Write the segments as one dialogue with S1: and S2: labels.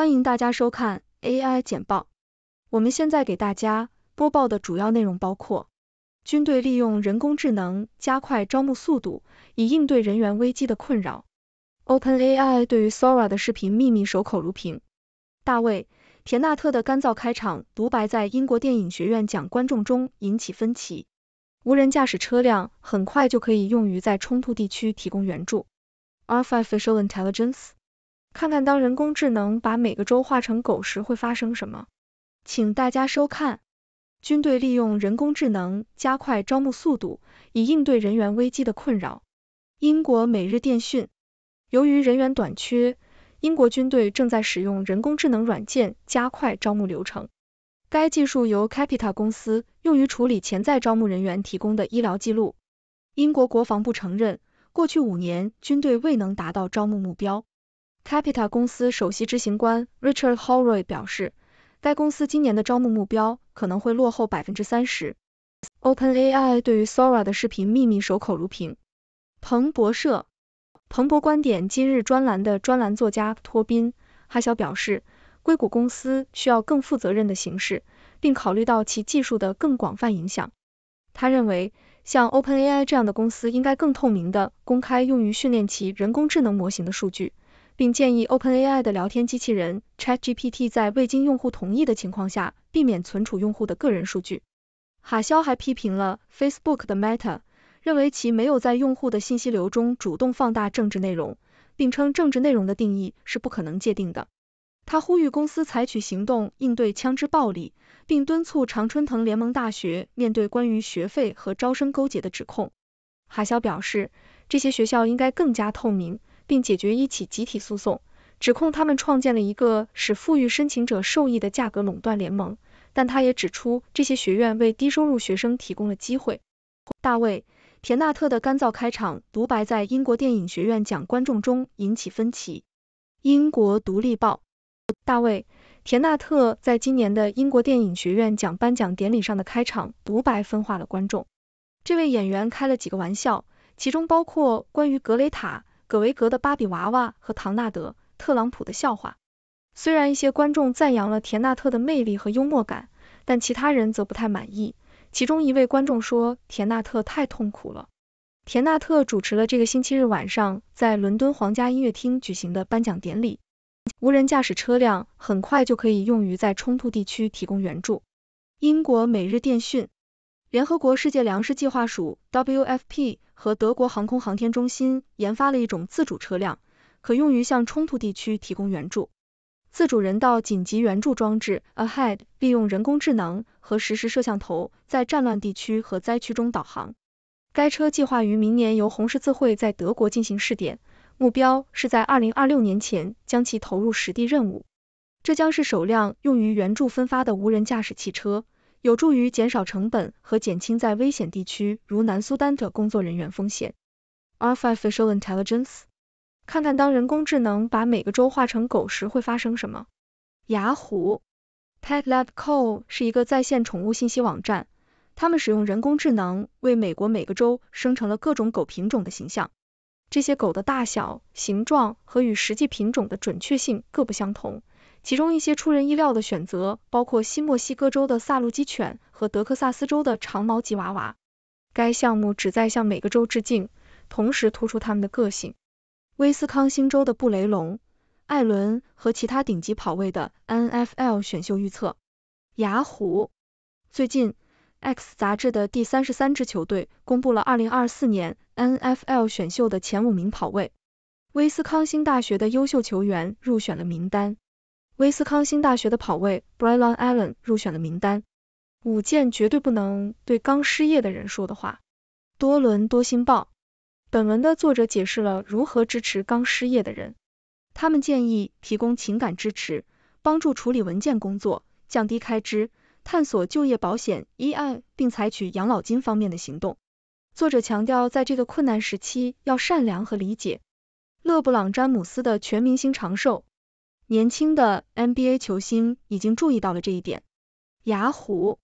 S1: 欢迎大家收看 AI 简报。我们现在给大家播报的主要内容包括：军队利用人工智能加快招募速度，以应对人员危机的困扰；OpenAI 对于 Sora 的视频秘密守口如瓶；大卫·田纳特的干燥开场独白在英国电影学院奖观众中引起分歧；无人驾驶车辆很快就可以用于在冲突地区提供援助；Artificial Intelligence。看看当人工智能把每个州画成狗时会发生什么，请大家收看。军队利用人工智能加快招募速度，以应对人员危机的困扰。英国每日电讯。由于人员短缺，英国军队正在使用人工智能软件加快招募流程。该技术由 Capita 公司用于处理潜在招募人员提供的医疗记录。英国国防部承认，过去五年军队未能达到招募目标。Capita 公司首席执行官 Richard Holroyd 表示，该公司今年的招募目标可能会落后百分之三十。OpenAI 对于 Sora 的视频秘密守口如瓶。彭博社、彭博观点今日专栏的专栏作家托宾·哈肖表示，硅谷公司需要更负责任的形式，并考虑到其技术的更广泛影响。他认为，像 OpenAI 这样的公司应该更透明的公开用于训练其人工智能模型的数据。并建议 OpenAI 的聊天机器人 ChatGPT 在未经用户同意的情况下，避免存储用户的个人数据。哈肖还批评了 Facebook 的 Meta，认为其没有在用户的信息流中主动放大政治内容，并称政治内容的定义是不可能界定的。他呼吁公司采取行动应对枪支暴力，并敦促常春藤联盟大学面对关于学费和招生勾结的指控。哈肖表示，这些学校应该更加透明。并解决一起集体诉讼，指控他们创建了一个使富裕申请者受益的价格垄断联盟。但他也指出，这些学院为低收入学生提供了机会。大卫·田纳特的干燥开场独白在英国电影学院奖观众中引起分歧。英国独立报：大卫·田纳特在今年的英国电影学院奖颁奖典礼上的开场独白分化了观众。这位演员开了几个玩笑，其中包括关于格雷塔。葛维格的芭比娃娃和唐纳德特朗普的笑话。虽然一些观众赞扬了田纳特的魅力和幽默感，但其他人则不太满意。其中一位观众说：“田纳特太痛苦了。”田纳特主持了这个星期日晚上在伦敦皇家音乐厅举行的颁奖典礼。无人驾驶车辆很快就可以用于在冲突地区提供援助。英国每日电讯。联合国世界粮食计划署 （WFP） 和德国航空航天中心研发了一种自主车辆，可用于向冲突地区提供援助。自主人道紧急援助装置 （AHEAD） 利用人工智能和实时摄像头在战乱地区和灾区中导航。该车计划于明年由红十字会在德国进行试点，目标是在二零二六年前将其投入实地任务。这将是首辆用于援助分发的无人驾驶汽车。有助于减少成本和减轻在危险地区如南苏丹的工作人员风险。Artificial Intelligence，看看当人工智能把每个州画成狗时会发生什么。雅虎，PetLab Co 是一个在线宠物信息网站，他们使用人工智能为美国每个州生成了各种狗品种的形象。这些狗的大小、形状和与实际品种的准确性各不相同。其中一些出人意料的选择包括新墨西哥州的萨路基犬和德克萨斯州的长毛吉娃娃。该项目旨在向每个州致敬，同时突出他们的个性。威斯康星州的布雷龙、艾伦和其他顶级跑位的 NFL 选秀预测。雅虎最近，X 杂志的第三十三支球队公布了二零二四年 NFL 选秀的前五名跑位。威斯康星大学的优秀球员入选了名单。威斯康星大学的跑卫 b r i a o n Allen 入选了名单。五件绝对不能对刚失业的人说的话。多伦多星报。本文的作者解释了如何支持刚失业的人。他们建议提供情感支持，帮助处理文件工作，降低开支，探索就业保险 EI 并采取养老金方面的行动。作者强调，在这个困难时期要善良和理解。勒布朗詹姆斯的全明星长寿。年轻的 NBA 球星已经注意到了这一点。雅虎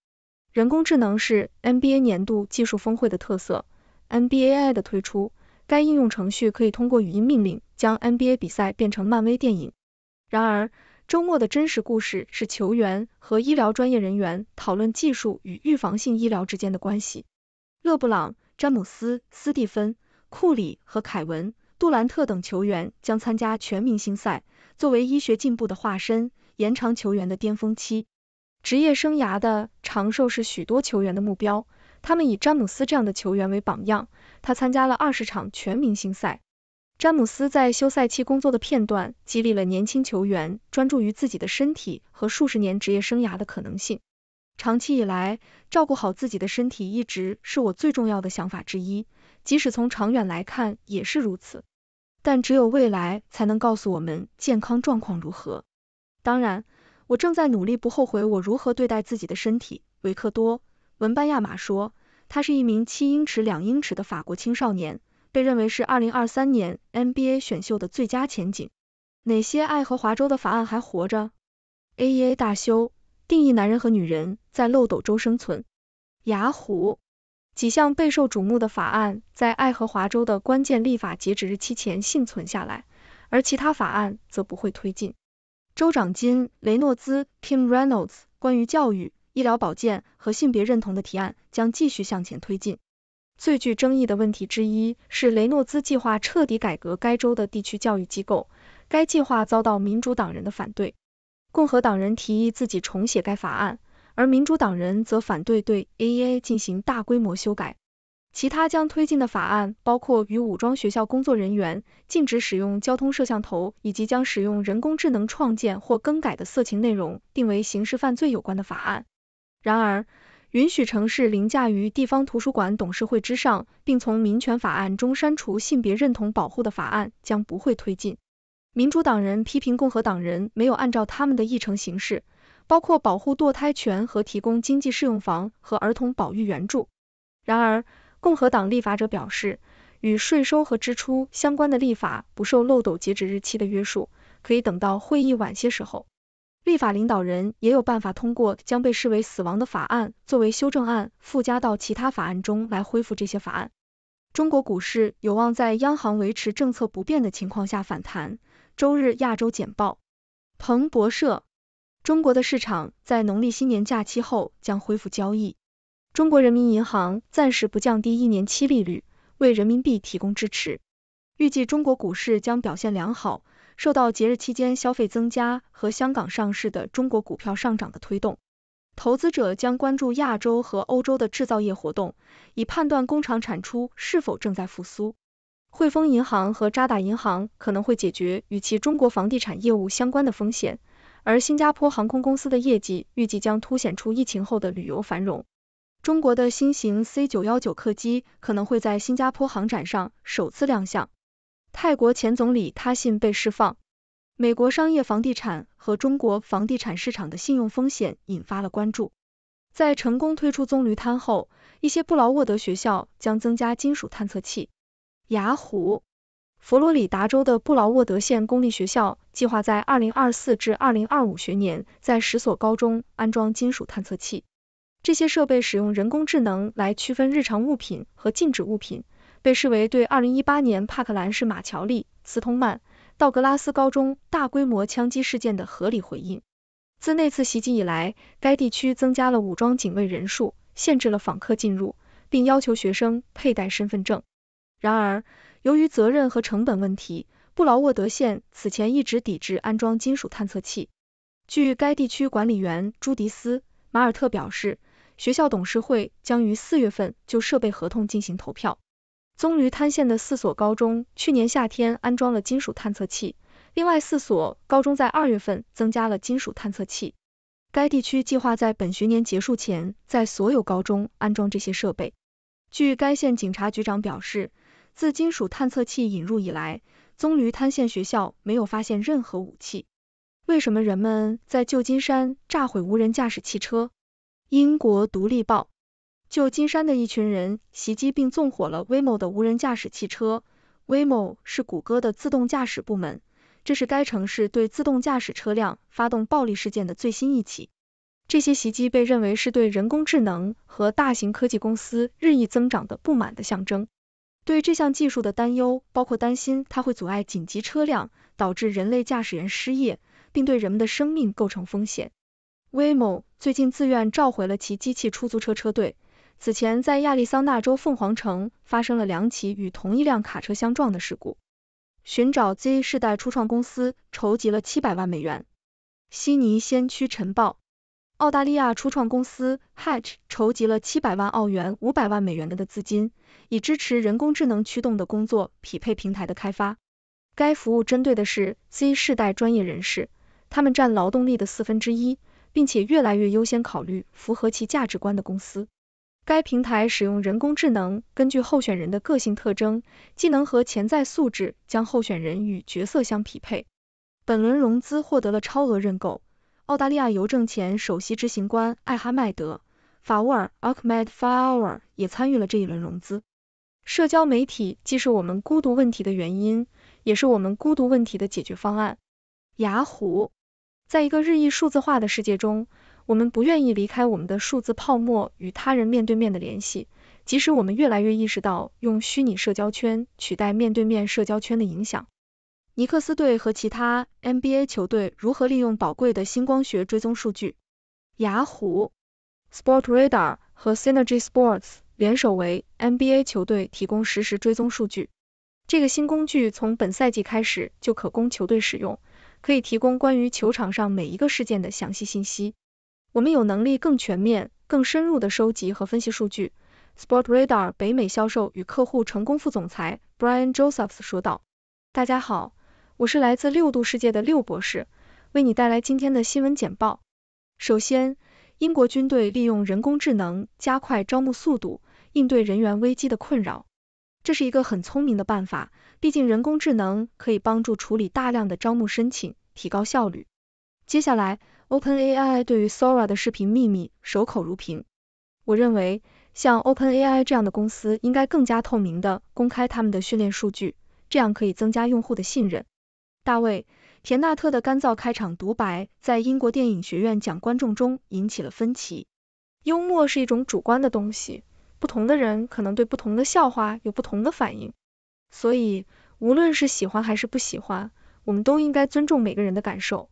S1: 人工智能是 NBA 年度技术峰会的特色。NBAI 的推出，该应用程序可以通过语音命令将 NBA 比赛变成漫威电影。然而，周末的真实故事是球员和医疗专业人员讨论技术与预防性医疗之间的关系。勒布朗、詹姆斯、斯蒂芬、库里和凯文·杜兰特等球员将参加全明星赛。作为医学进步的化身，延长球员的巅峰期，职业生涯的长寿是许多球员的目标。他们以詹姆斯这样的球员为榜样，他参加了二十场全明星赛。詹姆斯在休赛期工作的片段激励了年轻球员专注于自己的身体和数十年职业生涯的可能性。长期以来，照顾好自己的身体一直是我最重要的想法之一，即使从长远来看也是如此。但只有未来才能告诉我们健康状况如何。当然，我正在努力不后悔我如何对待自己的身体。维克多·文班亚马说，他是一名七英尺两英尺的法国青少年，被认为是二零二三年 NBA 选秀的最佳前景。哪些爱荷华州的法案还活着？AEA 大修定义男人和女人在漏斗中生存。雅虎。几项备受瞩目的法案在爱荷华州的关键立法截止日期前幸存下来，而其他法案则不会推进。州长金·雷诺兹 （Kim Reynolds） 关于教育、医疗保健和性别认同的提案将继续向前推进。最具争议的问题之一是雷诺兹计划彻底改革该州的地区教育机构，该计划遭到民主党人的反对。共和党人提议自己重写该法案。而民主党人则反对对 AEA 进行大规模修改。其他将推进的法案包括与武装学校工作人员禁止使用交通摄像头，以及将使用人工智能创建或更改的色情内容定为刑事犯罪有关的法案。然而，允许城市凌驾于地方图书馆董事会之上，并从民权法案中删除性别认同保护的法案将不会推进。民主党人批评共和党人没有按照他们的议程行事。包括保护堕胎权和提供经济适用房和儿童保育援助。然而，共和党立法者表示，与税收和支出相关的立法不受漏斗截止日期的约束，可以等到会议晚些时候。立法领导人也有办法通过将被视为死亡的法案作为修正案附加到其他法案中来恢复这些法案。中国股市有望在央行维持政策不变的情况下反弹。周日，亚洲简报，彭博社。中国的市场在农历新年假期后将恢复交易。中国人民银行暂时不降低一年期利率，为人民币提供支持。预计中国股市将表现良好，受到节日期间消费增加和香港上市的中国股票上涨的推动。投资者将关注亚洲和欧洲的制造业活动，以判断工厂产出是否正在复苏。汇丰银行和渣打银行可能会解决与其中国房地产业务相关的风险。而新加坡航空公司的业绩预计将凸显出疫情后的旅游繁荣。中国的新型 C 九幺九客机可能会在新加坡航展上首次亮相。泰国前总理他信被释放。美国商业房地产和中国房地产市场的信用风险引发了关注。在成功推出棕榈滩后，一些布劳沃德学校将增加金属探测器。雅虎。佛罗里达州的布劳沃德县公立学校计划在2024至2025学年在十所高中安装金属探测器。这些设备使用人工智能来区分日常物品和禁止物品，被视为对2018年帕克兰市马乔利斯通曼道格拉斯高中大规模枪击事件的合理回应。自那次袭击以来，该地区增加了武装警卫人数，限制了访客进入，并要求学生佩戴身份证。然而，由于责任和成本问题，布劳沃德县此前一直抵制安装金属探测器。据该地区管理员朱迪斯·马尔特表示，学校董事会将于四月份就设备合同进行投票。棕榈滩县的四所高中去年夏天安装了金属探测器，另外四所高中在二月份增加了金属探测器。该地区计划在本学年结束前在所有高中安装这些设备。据该县警察局长表示。自金属探测器引入以来，棕榈滩县学校没有发现任何武器。为什么人们在旧金山炸毁无人驾驶汽车？英国《独立报》：旧金山的一群人袭击并纵火了 Waymo 的无人驾驶汽车。Waymo 是谷歌的自动驾驶部门。这是该城市对自动驾驶车辆发动暴力事件的最新一起。这些袭击被认为是对人工智能和大型科技公司日益增长的不满的象征。对这项技术的担忧包括担心它会阻碍紧急车辆，导致人类驾驶员失业，并对人们的生命构成风险。威某最近自愿召回了其机器出租车车队。此前，在亚利桑那州凤凰城发生了两起与同一辆卡车相撞的事故。寻找 Z 世代初创公司筹集了七百万美元。悉尼先驱晨报。澳大利亚初创公司 Hatch 筹集了七百万澳元、五百万美元的的资金，以支持人工智能驱动的工作匹配平台的开发。该服务针对的是 Z 世代专业人士，他们占劳动力的四分之一，并且越来越优先考虑符合其价值观的公司。该平台使用人工智能，根据候选人的个性特征、技能和潜在素质，将候选人与角色相匹配。本轮融资获得了超额认购。澳大利亚邮政前首席执行官艾哈迈德·法沃尔 （Ahmad f a o w e r 也参与了这一轮融资。社交媒体既是我们孤独问题的原因，也是我们孤独问题的解决方案。雅虎，在一个日益数字化的世界中，我们不愿意离开我们的数字泡沫与他人面对面的联系，即使我们越来越意识到用虚拟社交圈取代面对面社交圈的影响。尼克斯队和其他 NBA 球队如何利用宝贵的星光学追踪数据？雅虎、Sport Radar 和 Synergy Sports 联手为 NBA 球队提供实时追踪数据。这个新工具从本赛季开始就可供球队使用，可以提供关于球场上每一个事件的详细信息。我们有能力更全面、更深入的收集和分析数据。Sport Radar 北美销售与客户成功副总裁 Brian Josephs 说道：“大家好。”我是来自六度世界的六博士，为你带来今天的新闻简报。首先，英国军队利用人工智能加快招募速度，应对人员危机的困扰。这是一个很聪明的办法，毕竟人工智能可以帮助处理大量的招募申请，提高效率。接下来，OpenAI 对于 Sora 的视频秘密守口如瓶。我认为，像 OpenAI 这样的公司应该更加透明的公开他们的训练数据，这样可以增加用户的信任。大卫·田纳特的干燥开场独白在英国电影学院奖观众中引起了分歧。幽默是一种主观的东西，不同的人可能对不同的笑话有不同的反应。所以，无论是喜欢还是不喜欢，我们都应该尊重每个人的感受。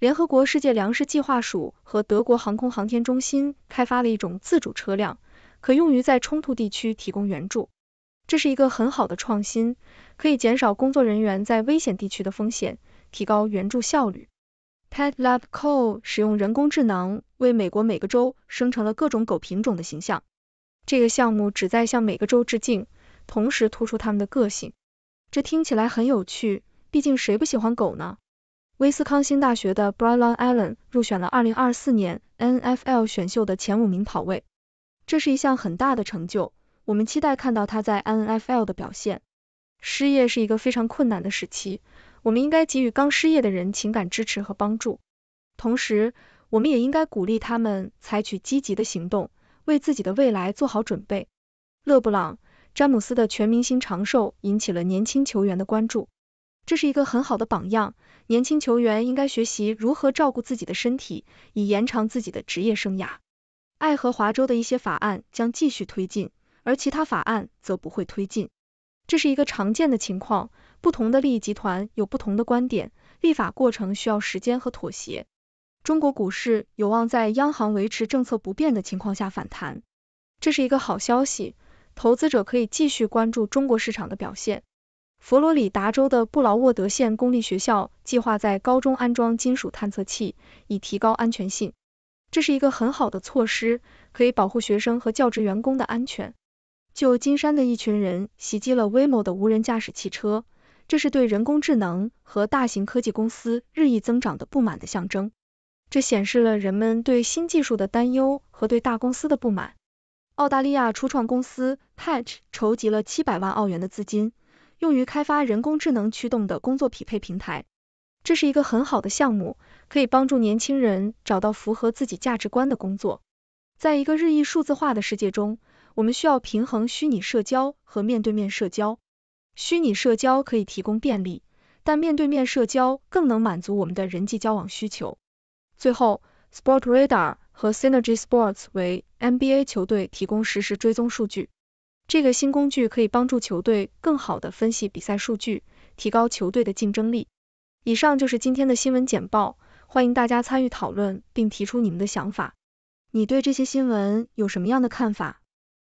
S1: 联合国世界粮食计划署和德国航空航天中心开发了一种自主车辆，可用于在冲突地区提供援助。这是一个很好的创新，可以减少工作人员在危险地区的风险，提高援助效率。PetLab Co 使用人工智能为美国每个州生成了各种狗品种的形象。这个项目旨在向每个州致敬，同时突出他们的个性。这听起来很有趣，毕竟谁不喜欢狗呢？威斯康星大学的 Brian Allen 入选了2024年 NFL 选秀的前五名跑位，这是一项很大的成就。我们期待看到他在 NFL 的表现。失业是一个非常困难的时期，我们应该给予刚失业的人情感支持和帮助，同时我们也应该鼓励他们采取积极的行动，为自己的未来做好准备。勒布朗詹姆斯的全明星长寿引起了年轻球员的关注，这是一个很好的榜样，年轻球员应该学习如何照顾自己的身体，以延长自己的职业生涯。爱荷华州的一些法案将继续推进。而其他法案则不会推进，这是一个常见的情况，不同的利益集团有不同的观点，立法过程需要时间和妥协。中国股市有望在央行维持政策不变的情况下反弹，这是一个好消息，投资者可以继续关注中国市场的表现。佛罗里达州的布劳沃德县公立学校计划在高中安装金属探测器，以提高安全性，这是一个很好的措施，可以保护学生和教职员工的安全。旧金山的一群人袭击了 Waymo 的无人驾驶汽车，这是对人工智能和大型科技公司日益增长的不满的象征。这显示了人们对新技术的担忧和对大公司的不满。澳大利亚初创公司 p a t c h 筹集了七百万澳元的资金，用于开发人工智能驱动的工作匹配平台。这是一个很好的项目，可以帮助年轻人找到符合自己价值观的工作。在一个日益数字化的世界中。我们需要平衡虚拟社交和面对面社交。虚拟社交可以提供便利，但面对面社交更能满足我们的人际交往需求。最后，Sport Radar 和 Synergy Sports 为 NBA 球队提供实时追踪数据。这个新工具可以帮助球队更好地分析比赛数据，提高球队的竞争力。以上就是今天的新闻简报，欢迎大家参与讨论并提出你们的想法。你对这些新闻有什么样的看法？